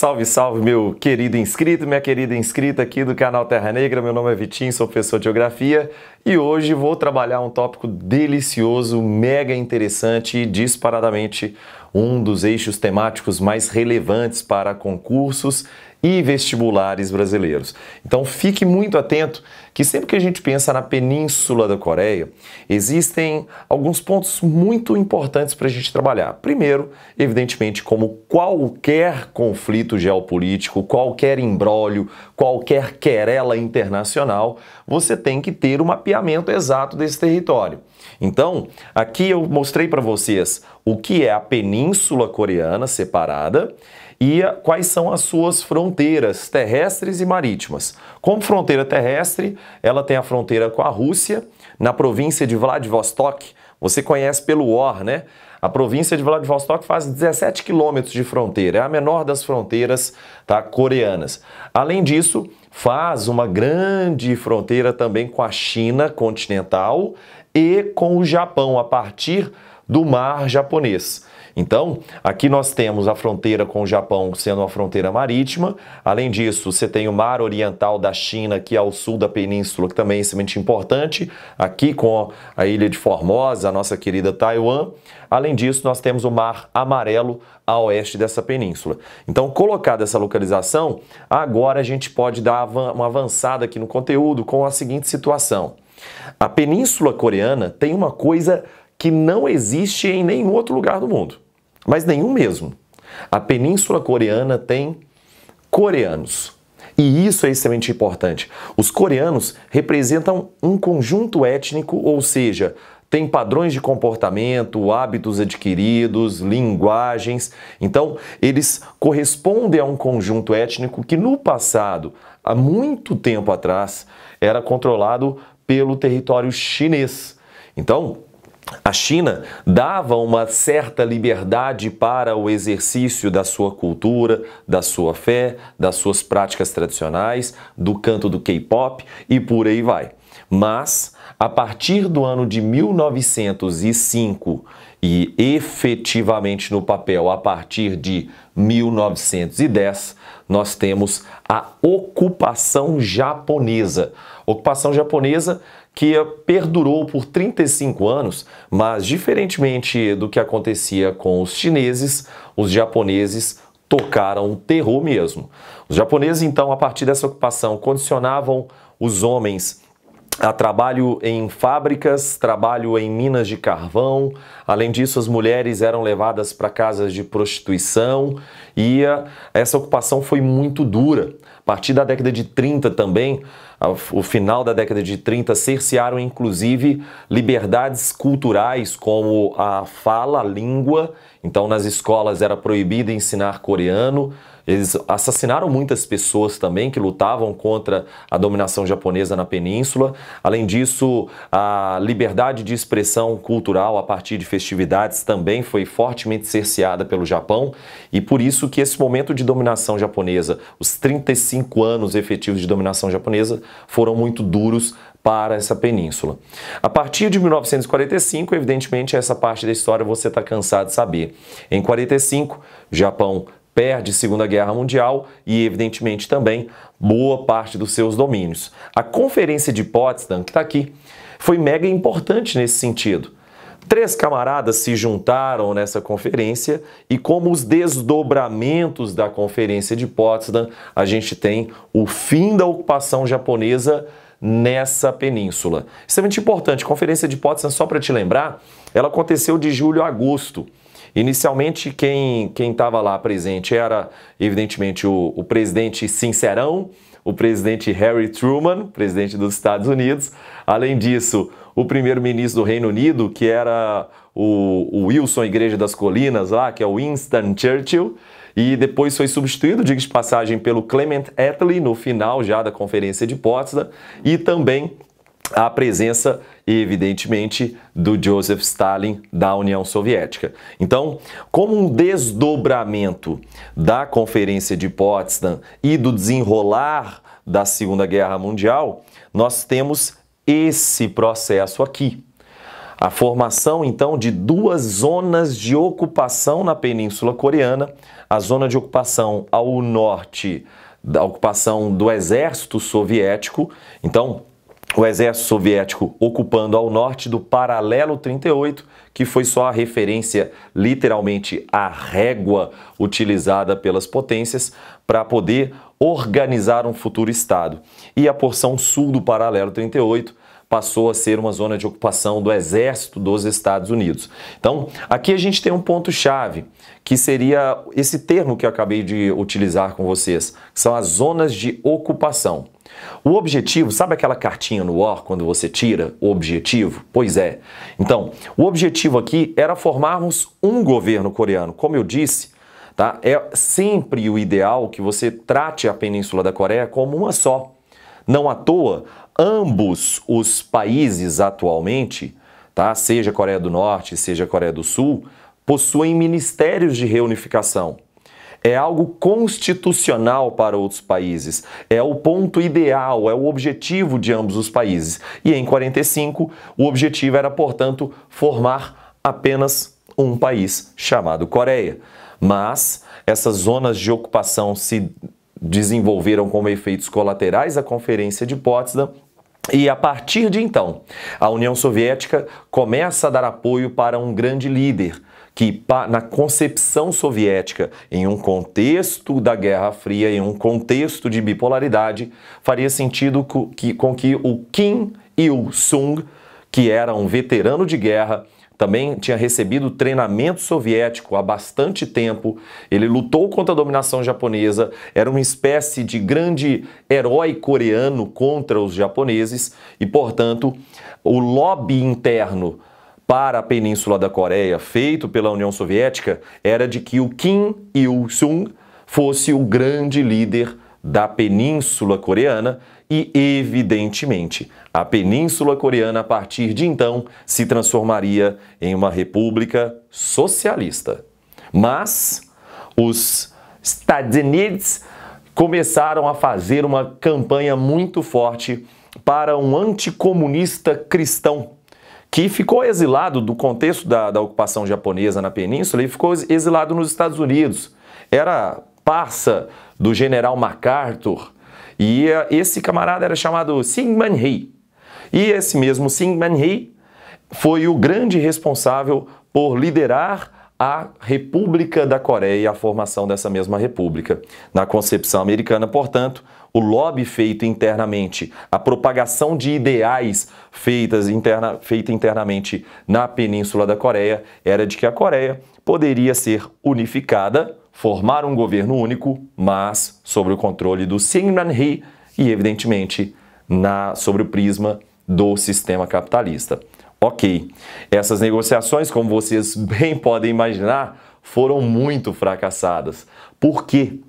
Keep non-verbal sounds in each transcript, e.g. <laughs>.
Salve, salve, meu querido inscrito, minha querida inscrita aqui do canal Terra Negra. Meu nome é Vitinho, sou professor de Geografia e hoje vou trabalhar um tópico delicioso, mega interessante e disparadamente um dos eixos temáticos mais relevantes para concursos e vestibulares brasileiros. Então fique muito atento que sempre que a gente pensa na Península da Coreia, existem alguns pontos muito importantes para a gente trabalhar. Primeiro, evidentemente, como qualquer conflito geopolítico, qualquer embrólio, qualquer querela internacional, você tem que ter o um mapeamento exato desse território. Então, aqui eu mostrei para vocês o que é a Península Coreana separada e a, quais são as suas fronteiras terrestres e marítimas. Como fronteira terrestre, ela tem a fronteira com a Rússia, na província de Vladivostok. Você conhece pelo OR, né? A província de Vladivostok faz 17 quilômetros de fronteira, é a menor das fronteiras tá, coreanas. Além disso, faz uma grande fronteira também com a China continental e com o Japão, a partir do mar japonês. Então, aqui nós temos a fronteira com o Japão sendo uma fronteira marítima. Além disso, você tem o Mar Oriental da China, que é ao sul da península, que também é extremamente importante, aqui com a ilha de Formosa, a nossa querida Taiwan. Além disso, nós temos o Mar Amarelo a oeste dessa península. Então, colocada essa localização, agora a gente pode dar uma avançada aqui no conteúdo com a seguinte situação. A península coreana tem uma coisa que não existe em nenhum outro lugar do mundo mas nenhum mesmo. A Península Coreana tem coreanos. E isso é extremamente importante. Os coreanos representam um conjunto étnico, ou seja, tem padrões de comportamento, hábitos adquiridos, linguagens. Então, eles correspondem a um conjunto étnico que no passado, há muito tempo atrás, era controlado pelo território chinês. Então, a China dava uma certa liberdade para o exercício da sua cultura, da sua fé, das suas práticas tradicionais, do canto do K-pop e por aí vai. Mas, a partir do ano de 1905 e efetivamente no papel a partir de 1910, nós temos a ocupação japonesa. Ocupação japonesa que perdurou por 35 anos, mas diferentemente do que acontecia com os chineses, os japoneses tocaram o terror mesmo. Os japoneses, então, a partir dessa ocupação, condicionavam os homens a trabalho em fábricas, trabalho em minas de carvão. Além disso, as mulheres eram levadas para casas de prostituição e eh, essa ocupação foi muito dura. A partir da década de 30 também, o final da década de 30 cercearam inclusive liberdades culturais como a fala, a língua. Então, nas escolas era proibido ensinar coreano, eles assassinaram muitas pessoas também que lutavam contra a dominação japonesa na península. Além disso, a liberdade de expressão cultural a partir de festividades também foi fortemente cerceada pelo Japão e por isso que esse momento de dominação japonesa, os 35 anos efetivos de dominação japonesa, foram muito duros para essa península. A partir de 1945, evidentemente, essa parte da história você está cansado de saber. Em 45, Japão perde a Segunda Guerra Mundial e, evidentemente, também boa parte dos seus domínios. A Conferência de Potsdam, que está aqui, foi mega importante nesse sentido. Três camaradas se juntaram nessa conferência e, como os desdobramentos da Conferência de Potsdam, a gente tem o fim da ocupação japonesa nessa península. Extremamente importante, a Conferência de Potsdam, só para te lembrar, ela aconteceu de julho a agosto. Inicialmente, quem estava lá presente era, evidentemente, o, o presidente Sincerão, o presidente Harry Truman, presidente dos Estados Unidos. Além disso, o primeiro-ministro do Reino Unido, que era o, o, Wilson Igreja das Colinas lá, que é o Winston Churchill, e depois foi substituído, diga de passagem, pelo Clement Attlee no final já da Conferência de Potsdam, e também a presença, evidentemente, do Joseph Stalin da União Soviética. Então, como um desdobramento da Conferência de Potsdam e do desenrolar da Segunda Guerra Mundial, nós temos esse processo aqui. A formação, então, de duas zonas de ocupação na Península Coreana, a zona de ocupação ao norte da ocupação do exército soviético. Então, o exército soviético ocupando ao norte do paralelo 38, que foi só a referência, literalmente, à régua utilizada pelas potências para poder organizar um futuro Estado. E a porção sul do paralelo 38 passou a ser uma zona de ocupação do exército dos Estados Unidos. Então, aqui a gente tem um ponto chave, que seria esse termo que eu acabei de utilizar com vocês, que são as zonas de ocupação. O objetivo, sabe aquela cartinha no OR quando você tira o objetivo? Pois é. Então, o objetivo aqui era formarmos um governo coreano. Como eu disse, tá? é sempre o ideal que você trate a Península da Coreia como uma só. Não à toa, ambos os países atualmente, tá? seja Coreia do Norte, seja Coreia do Sul, possuem ministérios de reunificação é algo constitucional para outros países, é o ponto ideal, é o objetivo de ambos os países. E em 45, o objetivo era, portanto, formar apenas um país chamado Coreia. Mas essas zonas de ocupação se desenvolveram como efeitos colaterais à Conferência de Potsdam e a partir de então, a União Soviética começa a dar apoio para um grande líder, que na concepção soviética, em um contexto da Guerra Fria, em um contexto de bipolaridade, faria sentido que, com que o Kim Il-sung, que era um veterano de guerra, também tinha recebido treinamento soviético há bastante tempo, ele lutou contra a dominação japonesa, era uma espécie de grande herói coreano contra os japoneses e, portanto, o lobby interno para a Península da Coreia, feito pela União Soviética, era de que o Kim Il-sung fosse o grande líder da Península Coreana e, evidentemente, a Península Coreana, a partir de então, se transformaria em uma república socialista. Mas os Estados Unidos começaram a fazer uma campanha muito forte para um anticomunista cristão que ficou exilado do contexto da, da ocupação japonesa na península e ficou exilado nos Estados Unidos. Era parça do general MacArthur e eh, esse camarada era chamado Syngman Rhee. E esse mesmo Syngman Rhee foi o grande responsável por liderar a República da Coreia e a formação dessa mesma república. Na concepção americana, portanto, o lobby feito internamente, a propagação de ideais feitas interna, feita internamente na Península da Coreia era de que a Coreia poderia ser unificada, formar um governo único, mas sobre o controle do Syngman-hee e, evidentemente, na, sobre o prisma do sistema capitalista. Ok, essas negociações, como vocês bem podem imaginar, foram muito fracassadas. Por quê?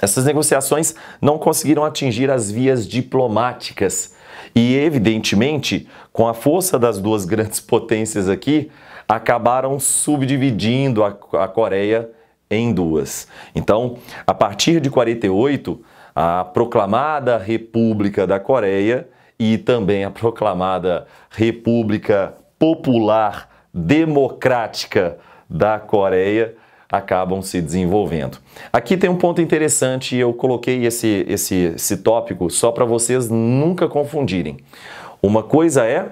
Essas negociações não conseguiram atingir as vias diplomáticas. E, evidentemente, com a força das duas <laughs> grandes potências aqui, acabaram subdividindo a, a Coreia em duas. Então, a partir de 48, a proclamada República da Coreia e também a proclamada República Popular Democrática da Coreia acabam se desenvolvendo. Aqui tem um ponto interessante e eu coloquei esse, esse, esse tópico só para vocês nunca confundirem. Uma coisa é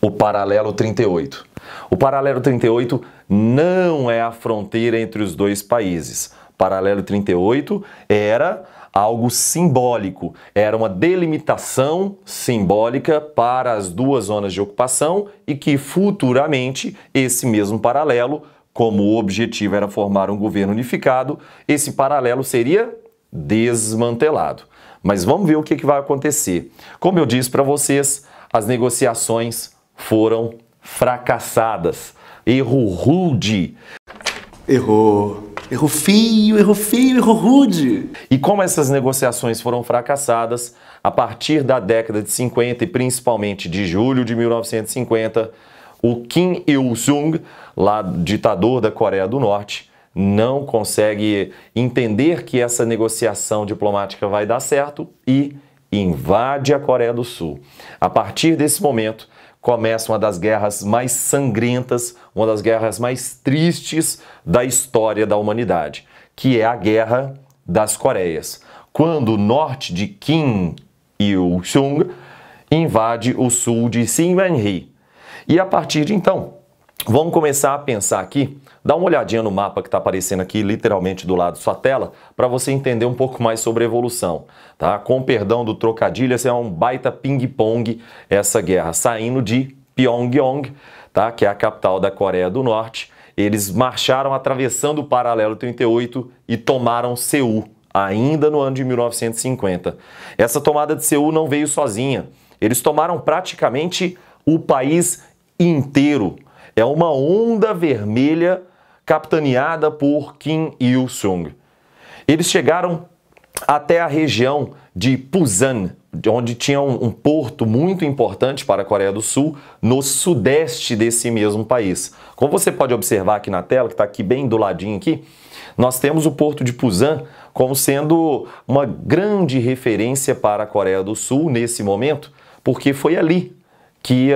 o paralelo 38. O paralelo 38 não é a fronteira entre os dois países. Paralelo 38 era algo simbólico, era uma delimitação simbólica para as duas zonas de ocupação e que futuramente esse mesmo paralelo como o objetivo era formar um governo unificado, esse paralelo seria desmantelado. Mas vamos ver o que, vai acontecer. Como eu disse para vocês, as negociações foram fracassadas. Erro rude. Errou. Errou feio, errou feio, errou rude. E como essas negociações foram fracassadas, a partir da década de 50 e principalmente de julho de 1950, o Kim Il-sung, lá ditador da Coreia do Norte, não consegue entender que essa negociação diplomática vai dar certo e invade a Coreia do Sul. A partir desse momento, começa uma das guerras mais sangrentas, uma das guerras mais tristes da história da humanidade, que é a Guerra das Coreias, quando o norte de Kim Il-sung invade o sul de Syngman-hee, e a partir de então, vamos começar a pensar aqui. Dá uma olhadinha no mapa que está aparecendo aqui, literalmente do lado da sua tela, para você entender um pouco mais sobre a evolução. Tá? Com perdão do trocadilho, essa é um baita ping-pong essa guerra, saindo de Pyongyang, tá? que é a capital da Coreia do Norte. Eles marcharam atravessando o paralelo 38 e tomaram Seul, ainda no ano de 1950. Essa tomada de Seul não veio sozinha. Eles tomaram praticamente o país inteiro. É uma onda vermelha capitaneada por Kim Il-sung. Eles chegaram até a região de Busan, onde tinha um, um, porto muito importante para a Coreia do Sul, no sudeste desse mesmo país. Como você pode observar aqui na tela, que está aqui bem do ladinho aqui, nós temos o porto de Busan como sendo uma grande referência para a Coreia do Sul nesse momento, porque foi ali que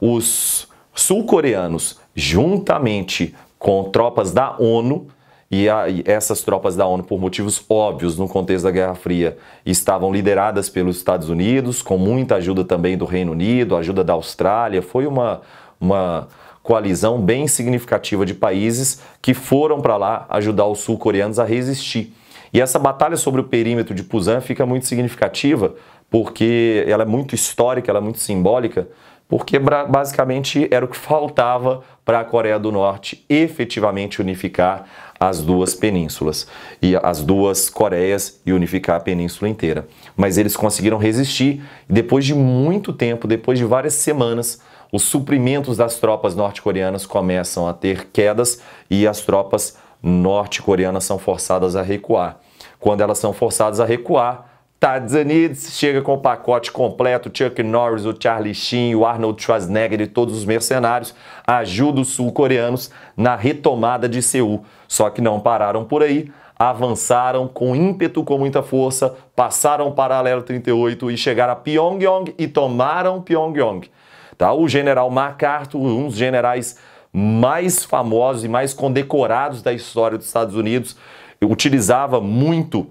os sul-coreanos, juntamente com tropas da ONU, e, a, e, essas tropas da ONU, por motivos óbvios no contexto da Guerra Fria, estavam lideradas pelos Estados Unidos, com muita ajuda também do Reino Unido, ajuda da Austrália. Foi uma, uma coalizão bem significativa de países que foram para lá ajudar os sul-coreanos a resistir. E essa batalha sobre o perímetro de Pusan fica muito significativa porque ela é muito histórica, ela é muito simbólica, porque basicamente era o que faltava para a Coreia do Norte efetivamente unificar as duas penínsulas e as duas Coreias e unificar a península inteira. Mas eles conseguiram resistir e depois de muito tempo, depois de várias semanas, os suprimentos das tropas norte-coreanas começam a ter quedas e as tropas norte-coreanas são forçadas a recuar. Quando elas são forçadas a recuar, Tá, Estados chega com o pacote completo, Chuck Norris, o Charlie Sheen, o Arnold Schwarzenegger e todos os mercenários ajudam os sul-coreanos na retomada de Seul. Só que não pararam por aí, avançaram com ímpeto, com muita força, passaram o paralelo 38 e chegaram a Pyongyang e tomaram Pyongyang. Tá? O general MacArthur, um dos generais mais famosos e mais condecorados da história dos Estados Unidos, utilizava muito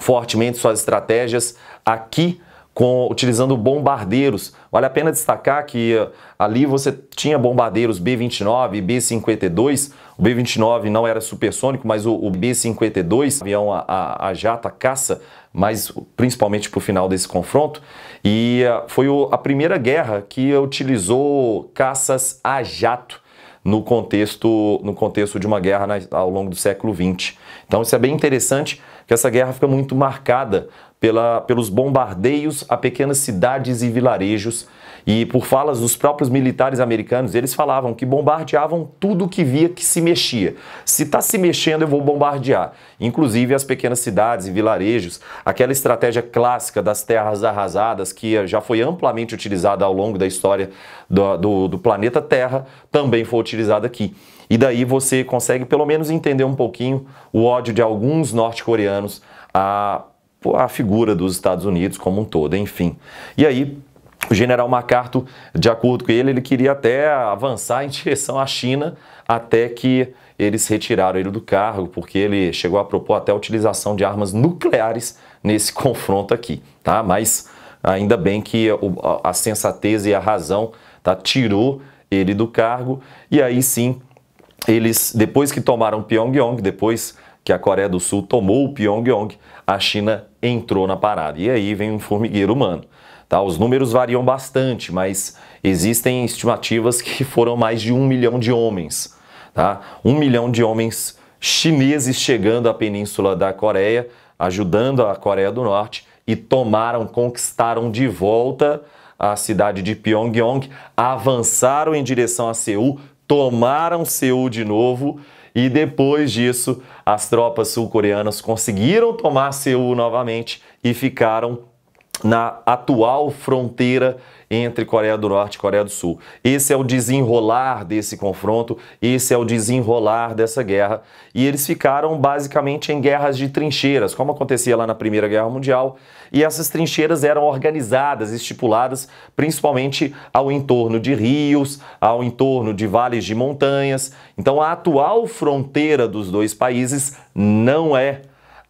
fortemente suas estratégias aqui com, utilizando bombardeiros. Vale a pena destacar que eh, ali você tinha bombardeiros B-29 e B-52. O B-29 não era supersônico, mas o, o B-52, avião a, a, a, jata caça, mas principalmente para o final desse confronto. E a, eh, foi o, a primeira guerra que utilizou caças a jato no contexto, no contexto de uma guerra na, ao longo do século XX. Então isso é bem interessante que essa guerra fica muito marcada pela, pelos bombardeios a pequenas cidades e vilarejos e por falas dos próprios militares americanos, eles falavam que bombardeavam tudo que via que se mexia. Se está se mexendo, eu vou bombardear. Inclusive as pequenas cidades e vilarejos, aquela estratégia clássica das terras arrasadas, que já foi amplamente utilizada ao longo da história do, do, do planeta Terra, também foi utilizada aqui. E daí você consegue pelo menos entender um pouquinho o ódio de alguns norte-coreanos à, à figura dos Estados Unidos como um todo, enfim. E aí o general MacArthur, de acordo com ele, ele queria até avançar em <laughs> direção à China até que eles retiraram ele do cargo, porque ele chegou a propor até a utilização de armas nucleares nesse <laughs> confronto aqui, tá? Mas ainda bem que a sensatez e a razão tá? tirou ele do cargo e aí sim eles depois que tomaram Pyongyang, depois que a Coreia do Sul tomou Pyongyang, a China entrou na parada. E aí vem um formigueiro humano. Tá? Os números variam bastante, mas existem estimativas que <laughs> foram mais de um milhão de homens. Tá? Um milhão de homens chineses chegando à península da Coreia, ajudando a Coreia do Norte e tomaram, conquistaram de volta a cidade de Pyongyang, avançaram em direção a Seul, tomaram Seul de novo e depois disso as tropas sul-coreanas conseguiram tomar Seul novamente e ficaram na atual fronteira entre Coreia do Norte e Coreia do Sul. Esse é o desenrolar desse confronto, esse é o desenrolar dessa guerra. E eles ficaram basicamente em guerras de trincheiras, como acontecia lá na Primeira Guerra Mundial, e essas trincheiras eram organizadas, estipuladas principalmente ao entorno de rios, ao entorno de vales de montanhas. Então a atual fronteira dos dois países não é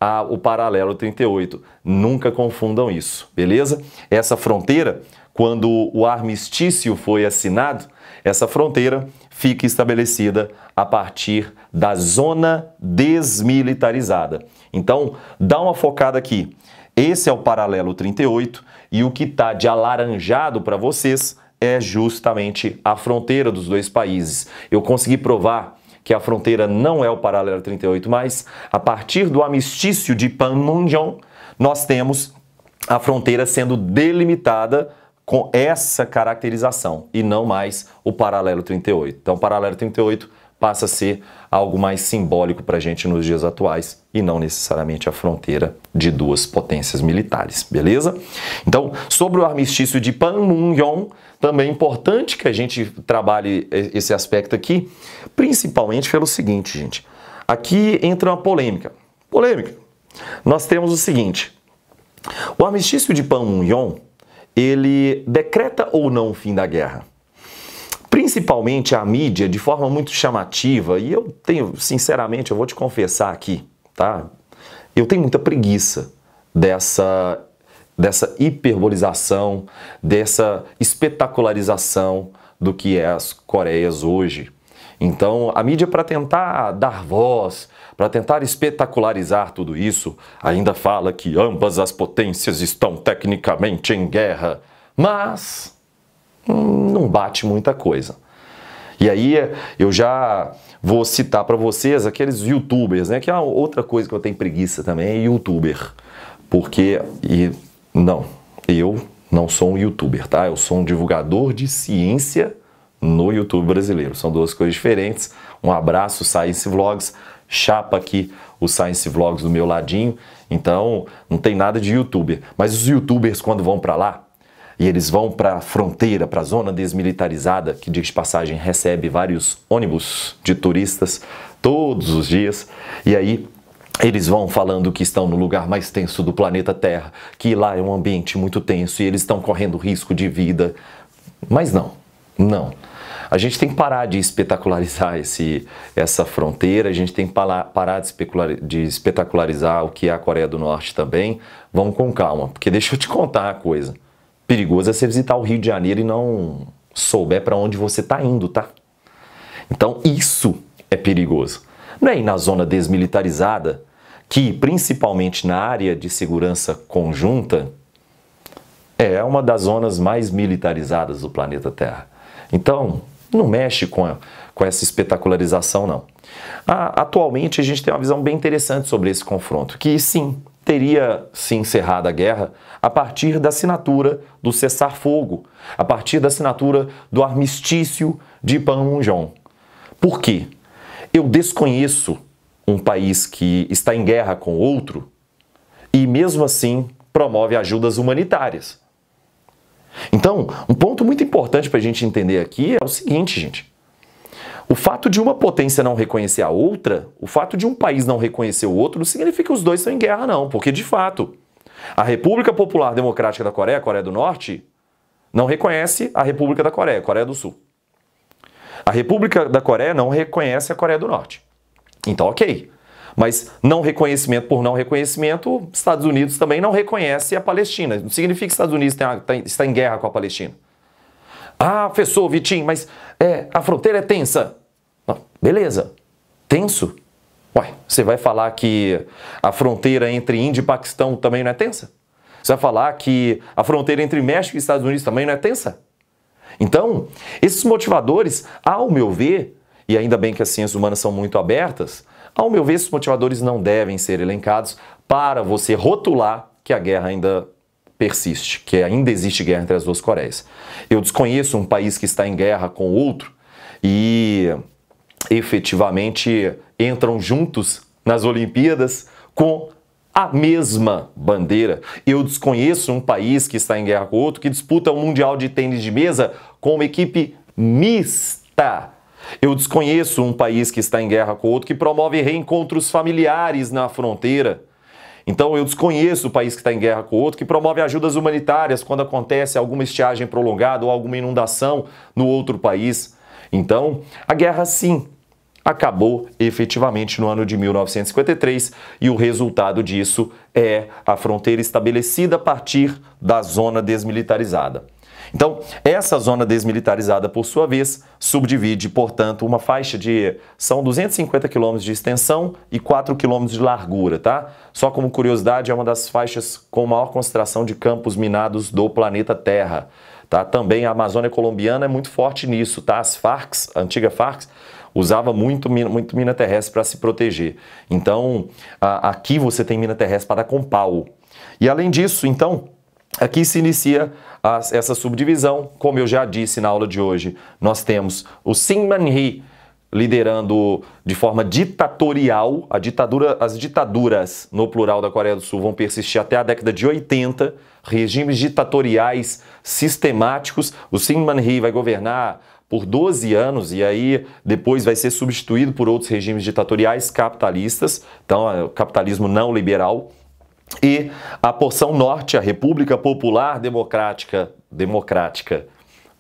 a, o paralelo 38. Nunca confundam isso, beleza? Essa fronteira, quando o armistício foi assinado, essa fronteira fica estabelecida a partir da zona desmilitarizada. Então, dá uma focada aqui. Esse é o paralelo 38 e o que está de alaranjado para vocês é justamente a fronteira dos dois países. Eu consegui provar que a fronteira não é o paralelo 38, mas a partir do amistício de Panmunjom, nós temos a fronteira sendo delimitada com essa caracterização e não mais o paralelo 38. Então, o paralelo 38 passa a ser algo mais simbólico para a gente nos dias atuais e não necessariamente a fronteira de duas potências militares, beleza? Então, sobre o armistício de Panmunjom, também é importante que a gente trabalhe esse aspecto aqui, principalmente pelo seguinte, gente. Aqui entra uma polêmica. Polêmica. Nós temos o seguinte: o armistício de Panmunjom ele decreta ou não o fim da guerra? Principalmente a mídia, de forma muito chamativa, e eu tenho, sinceramente, eu vou te confessar aqui, tá? Eu tenho muita preguiça dessa dessa hiperbolização, dessa espetacularização do que é as Coreias hoje. Então, a mídia, para tentar dar voz, para tentar espetacularizar tudo isso, ainda fala que ambas as potências estão tecnicamente em guerra, mas hum, não bate muita coisa. E aí eu já vou citar para vocês aqueles youtubers, né? Que é outra coisa que eu tenho preguiça também, é youtuber. Porque, e não, eu não sou um youtuber, tá? Eu sou um divulgador de ciência no YouTube brasileiro. São duas coisas diferentes. Um abraço, Science Vlogs. Chapa aqui o Science Vlogs do meu ladinho. Então, não tem nada de youtuber. Mas os youtubers, quando vão para lá, e eles vão para a fronteira, para a zona desmilitarizada, que de passagem recebe vários ônibus de turistas todos os dias, e aí eles vão falando que estão no lugar mais tenso do planeta Terra, que lá é um ambiente muito tenso e eles estão correndo risco de vida. Mas não, não. A gente tem que parar de espetacularizar esse, essa fronteira, a gente tem que parar de, de espetacularizar o que é a Coreia do Norte também. Vamos com calma, porque deixa eu te contar uma coisa. Perigoso é você visitar o Rio de Janeiro e não souber para onde você está indo, tá? Então isso é perigoso. Não é ir na zona desmilitarizada que, principalmente na área de segurança conjunta, é uma das zonas mais militarizadas do planeta Terra. Então, não mexe com, a, com essa espetacularização, não. Ah, atualmente, a gente tem uma visão bem interessante sobre esse confronto, que sim, teria se encerrado a guerra a partir da assinatura do cessar-fogo, a partir da assinatura do armistício de Panmunjom. Por quê? Eu desconheço um país que está em guerra com outro e, mesmo assim, promove ajudas humanitárias. Então, um ponto muito importante para a gente entender aqui é o seguinte, gente. O fato de uma potência não reconhecer a outra, o fato de um país não reconhecer o outro, não significa que os dois estão em guerra, não, porque de fato, a República Popular Democrática da Coreia, a Coreia do Norte, não reconhece a República da Coreia, a Coreia do Sul. A República da Coreia não reconhece a Coreia do Norte. Então, ok. Mas não reconhecimento por não reconhecimento, Estados Unidos também não reconhece a Palestina. Não significa que Estados Unidos uma, está em guerra com a Palestina. Ah, professor Vitinho, mas é, a fronteira é tensa. Não, beleza, tenso. Ué, você vai falar que a fronteira entre Índia e Paquistão também não é tensa? Você vai falar que a fronteira entre México e Estados Unidos também não é tensa? Então, esses motivadores, ao meu ver, e ainda bem que as ciências humanas são muito abertas, ao meu ver, esses motivadores não devem ser elencados para você rotular que a guerra ainda persiste, que ainda existe guerra entre as duas Coreias. Eu desconheço um país que está em guerra com outro e efetivamente entram juntos nas Olimpíadas com a mesma bandeira. Eu desconheço um país que está em guerra com outro que disputa o um Mundial de Tênis de Mesa com uma equipe mista eu desconheço um país que está em guerra com outro que promove reencontros familiares na fronteira. Então eu desconheço o país que está em guerra com outro, que promove ajudas humanitárias quando acontece alguma estiagem prolongada ou alguma inundação no outro país. Então, a guerra sim acabou efetivamente no ano de 1953 e o resultado disso é a fronteira estabelecida a partir da zona desmilitarizada. Então, essa zona desmilitarizada, por sua vez, subdivide, portanto, uma faixa de. são 250 quilômetros de extensão e 4 quilômetros de largura, tá? Só como curiosidade, é uma das faixas com maior concentração de campos minados do planeta Terra. Tá? Também a Amazônia colombiana é muito forte nisso, tá? As Farcs, a antiga Farcs, usava muito, muito mina terrestre para se proteger. Então, aqui você tem mina terrestre para dar com pau. E além disso, então, Aqui se inicia essa subdivisão, como eu já disse na aula de hoje, nós temos o Sinmanhi liderando de forma ditatorial, a ditadura, as ditaduras, no plural da Coreia do Sul, vão persistir até a década de 80, regimes ditatoriais sistemáticos, o Sinmanhi vai governar por 12 anos e aí depois vai ser substituído por outros regimes ditatoriais capitalistas, então é o capitalismo não liberal, e a porção norte, a República Popular Democrática, Democrática,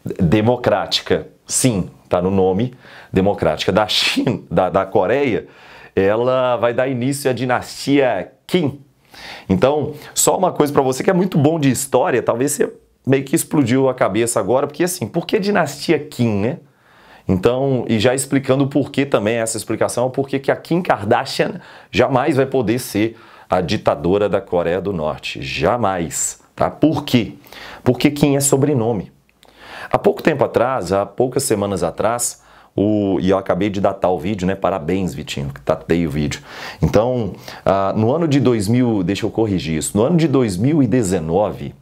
Democrática, sim, está no nome, Democrática da China, da, da Coreia, ela vai dar início à dinastia Qin. Então, só uma coisa para você que é muito bom de história, talvez você meio que explodiu a cabeça agora, porque assim, por que dinastia Kim, né? Então, e já explicando o porquê também essa explicação, é porque que a Kim Kardashian jamais vai poder ser a ditadora da Coreia do Norte. Jamais. Tá? Por quê? Porque Kim é sobrenome. Há pouco tempo atrás, há poucas semanas atrás, o, e eu acabei de datar o vídeo, né? Parabéns, Vitinho, que datei o vídeo. Então, ah, no ano de 2000, deixa eu corrigir isso, no ano de 2019,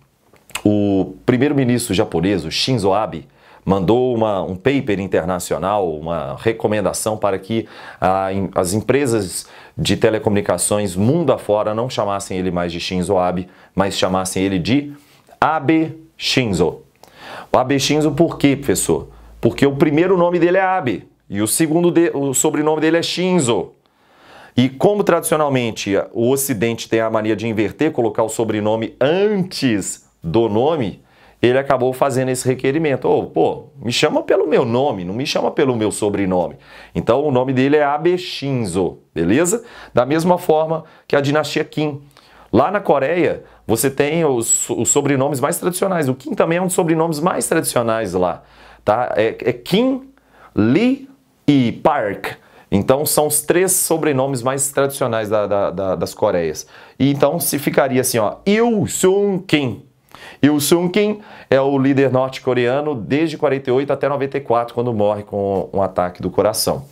o primeiro-ministro japonês, o Shinzo Abe, mandou uma, um paper internacional, uma recomendação para que as empresas de telecomunicações mundo afora não chamassem ele mais de Shinzo Abe, mas chamassem ele de Abe Shinzo. O Abe Shinzo por quê, professor? Porque o primeiro nome dele é Abe e o segundo de, o sobrenome dele é Shinzo. E como tradicionalmente o Ocidente tem a mania de inverter, colocar o sobrenome antes do nome, ele acabou fazendo esse requerimento. Ou, oh, pô, me chama pelo meu nome, não me chama pelo meu sobrenome. Então o nome dele é Abe Shinzo, beleza? Da mesma forma que a dinastia Kim. Lá na Coreia, você tem os, os sobrenomes mais tradicionais. O Kim também é um dos sobrenomes mais tradicionais lá. Tá? É, é Kim, Lee e Park. Então são os três sobrenomes mais tradicionais da, da, da, das Coreias. E então se ficaria assim, ó, Il Sung Kim. E o Sung Kim é o líder norte-coreano desde 48 até 94, quando morre com um ataque do coração.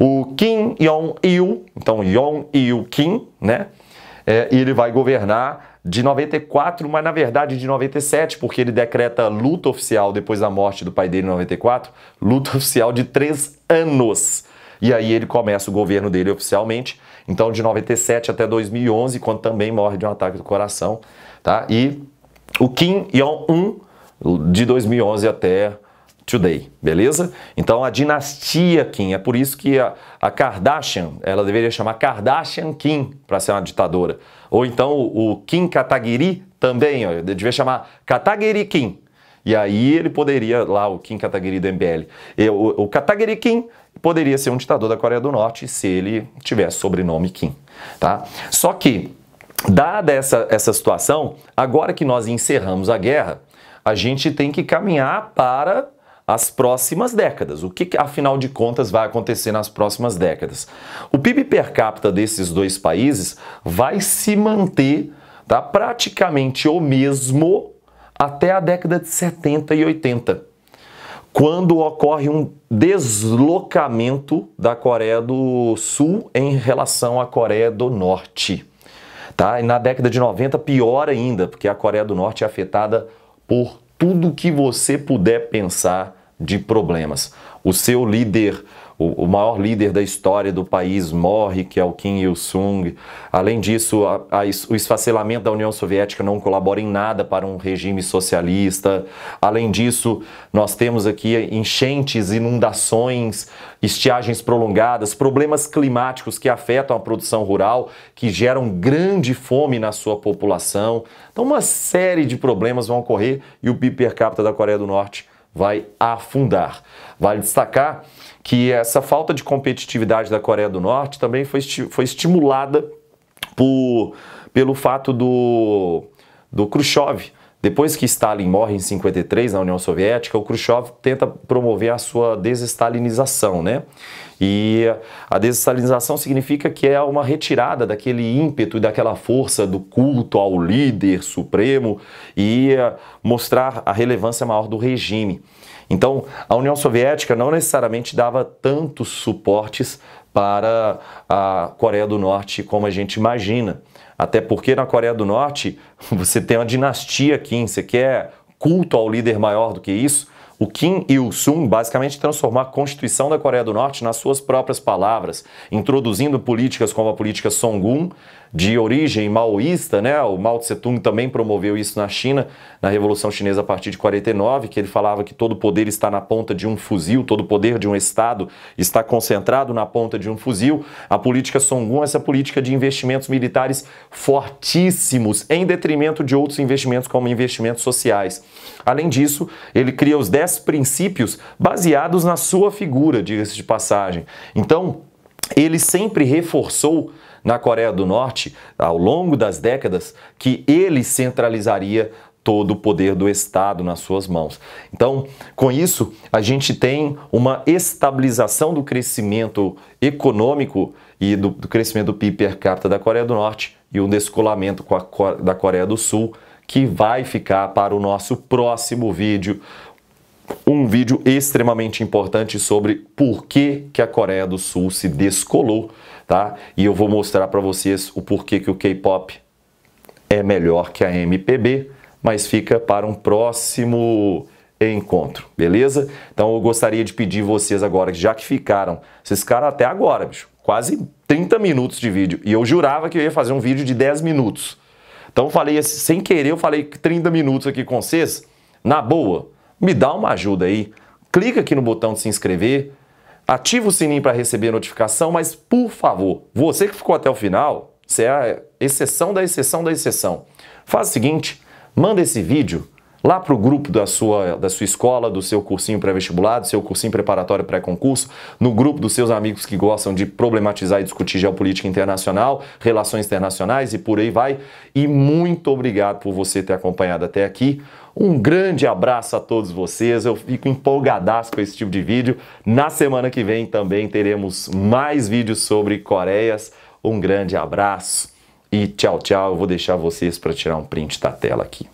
O Kim yong il então yong il Kim, né? É, ele vai governar de 94, mas na verdade de 97, porque ele decreta luta oficial depois da morte do pai dele em 94, luta oficial de três anos. E aí ele começa o governo dele oficialmente, então de 97 até 2011, quando também morre de um ataque do coração, tá? E o Kim Jong-un de 2011 até today, beleza? Então a dinastia Kim, é por isso que a, a Kardashian, ela deveria chamar Kardashian Kim para ser uma ditadora. Ou então o, o Kim Kataguiri também, ó, devia chamar Kataguiri Kim. E aí ele poderia, lá o Kim Kataguiri do MBL, eu, o, o Kataguiri Kim poderia ser um ditador da Coreia do Norte se ele tivesse sobrenome Kim, tá? Só que Dada essa, essa situação, agora que nós encerramos a guerra, a gente tem que caminhar para as próximas décadas. O que, afinal de contas, vai acontecer nas próximas décadas? O PIB per capita desses dois países vai se manter tá, praticamente o mesmo até a década de 70 e 80, quando ocorre um deslocamento da Coreia do Sul em relação à Coreia do Norte. Tá? E na década de 90, pior ainda, porque a Coreia do Norte é afetada por tudo que você puder pensar de problemas. O seu líder o, o, maior líder da história do país morre, que é o Kim Il-sung. Além disso, a, a, o esfacelamento da União Soviética não colabora em nada para um regime socialista. Além disso, nós temos aqui enchentes, inundações, estiagens prolongadas, problemas climáticos que afetam a produção rural, que geram grande fome na sua população. Então, uma série de problemas vão ocorrer e o PIB per capita da Coreia do Norte vai afundar. Vale destacar que essa falta de competitividade da Coreia do Norte também foi, foi estimulada por, pelo fato do, do Khrushchev depois que Stalin morre em 53 na União Soviética, o Khrushchev tenta promover a sua desestalinização, né? E a desestalinização significa que é uma retirada daquele ímpeto e daquela força do culto ao líder supremo e eh, mostrar a relevância maior do regime. Então, a União Soviética não necessariamente dava tantos suportes para a Coreia do Norte como a gente imagina. Até porque na Coreia do Norte <laughs> você tem uma dinastia Kim, você quer culto ao líder maior do que isso? O Kim Il-sung basicamente transformou a Constituição da Coreia do Norte nas suas próprias palavras, introduzindo políticas como a política Songun, de origem maoísta, né? O Mao Tse Tung também promoveu isso na China, na Revolução Chinesa a partir de 49, que ele falava que todo poder está na ponta de um fuzil, todo poder de um estado está concentrado na ponta de um fuzil. A política Songun, essa política de investimentos militares fortíssimos em detrimento de outros investimentos como investimentos sociais. Além disso, ele cria os 10 princípios baseados na sua figura, diga-se de passagem. Então, ele sempre reforçou na Coreia do Norte, ao longo das décadas, que ele centralizaria todo o poder do Estado nas suas mãos. Então, com isso, a gente tem uma estabilização do crescimento econômico e do, do crescimento do PIB per capita da Coreia do Norte e um descolamento a, da Coreia do Sul que vai ficar para o nosso próximo vídeo um vídeo extremamente importante sobre por que, que a Coreia do Sul se descolou, tá? E eu vou mostrar para vocês o porquê que o K-pop é melhor que a MPB, mas fica para um próximo encontro, beleza? Então eu gostaria de pedir vocês agora, já que ficaram, vocês ficaram até agora, bicho, quase 30 minutos de vídeo, e eu jurava que eu ia fazer um vídeo de 10 minutos. Então eu falei, assim, sem querer, eu falei 30 minutos aqui com vocês, na boa, me dá uma ajuda aí. Clica aqui no botão de se inscrever, ativa o sininho para receber a notificação, mas por favor, você que ficou até o final, você é a exceção da exceção da exceção. Faz o seguinte, manda esse vídeo lá para o grupo da sua, da sua escola, do seu cursinho pré-vestibular, do seu cursinho preparatório pré-concurso, no grupo dos seus amigos que gostam de problematizar e discutir geopolítica internacional, relações internacionais e por aí vai. E muito obrigado por você ter acompanhado até aqui. Um grande abraço a todos vocês, eu fico empolgadaço com esse tipo de vídeo. Na semana que vem também teremos mais vídeos sobre Coreias. Um grande abraço e tchau, tchau. Eu vou deixar vocês para tirar um print da tela aqui.